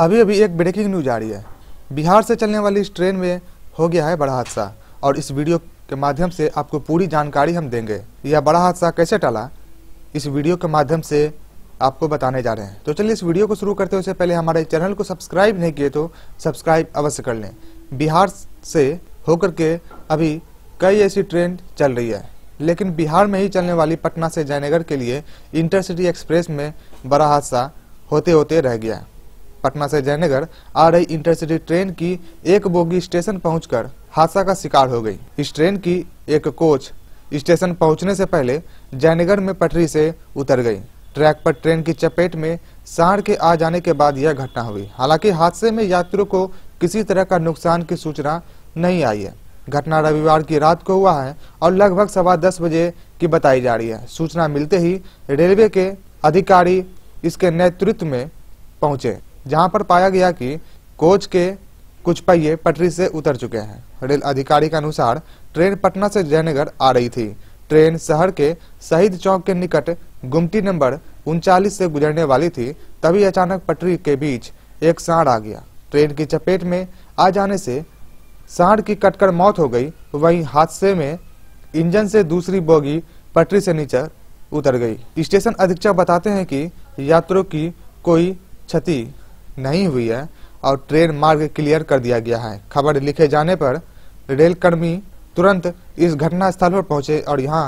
अभी अभी एक ब्रेकिंग न्यूज आ रही है बिहार से चलने वाली इस ट्रेन में हो गया है बड़ा हादसा और इस वीडियो के माध्यम से आपको पूरी जानकारी हम देंगे यह बड़ा हादसा कैसे टला इस वीडियो के माध्यम से आपको बताने जा रहे हैं तो चलिए इस वीडियो को शुरू करते उससे पहले हमारे चैनल को सब्सक्राइब नहीं किए तो सब्सक्राइब अवश्य कर लें बिहार से होकर के अभी कई ऐसी ट्रेन चल रही है लेकिन बिहार में ही चलने वाली पटना से जयनगर के लिए इंटरसिटी एक्सप्रेस में बड़ा हादसा होते होते रह गया पटना से जयनगर आ रही इंटरसिटी ट्रेन की एक बोगी स्टेशन पहुंचकर हादसा का शिकार हो गई इस ट्रेन की एक कोच स्टेशन पहुंचने से पहले जयनगर में पटरी से उतर गई ट्रैक पर ट्रेन की चपेट में साढ़ के आ जाने के बाद यह घटना हुई हालांकि हादसे में यात्रियों को किसी तरह का नुकसान की सूचना नहीं आई है घटना रविवार की रात को हुआ है और लगभग सवा दस बजे की बताई जा रही है सूचना मिलते ही रेलवे के अधिकारी इसके नेतृत्व में पहुंचे जहां पर पाया गया कि कोच के कुछ पहिए पटरी से उतर चुके हैं रेल अधिकारी के अनुसार ट्रेन पटना से जयनगर आ रही थी ट्रेन शहर के शहीद चौक के निकट गुमटी नंबर उनचालीस से गुजरने वाली थी तभी अचानक पटरी के बीच एक सांड आ गया ट्रेन की चपेट में आ जाने से सांड की कटकर मौत हो गई वहीं हादसे में इंजन से दूसरी बोगी पटरी से नीचे उतर गई स्टेशन अधीक्षक बताते हैं कि यात्रियों की कोई क्षति नहीं हुई है और ट्रेन मार्ग क्लियर कर दिया गया है खबर लिखे जाने पर रेलकर्मी तुरंत इस घटना स्थल पर पहुंचे और यहाँ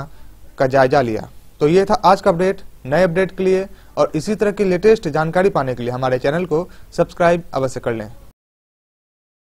का जायजा लिया तो ये था आज का अपडेट नए अपडेट के लिए और इसी तरह की लेटेस्ट जानकारी पाने के लिए हमारे चैनल को सब्सक्राइब अवश्य कर लें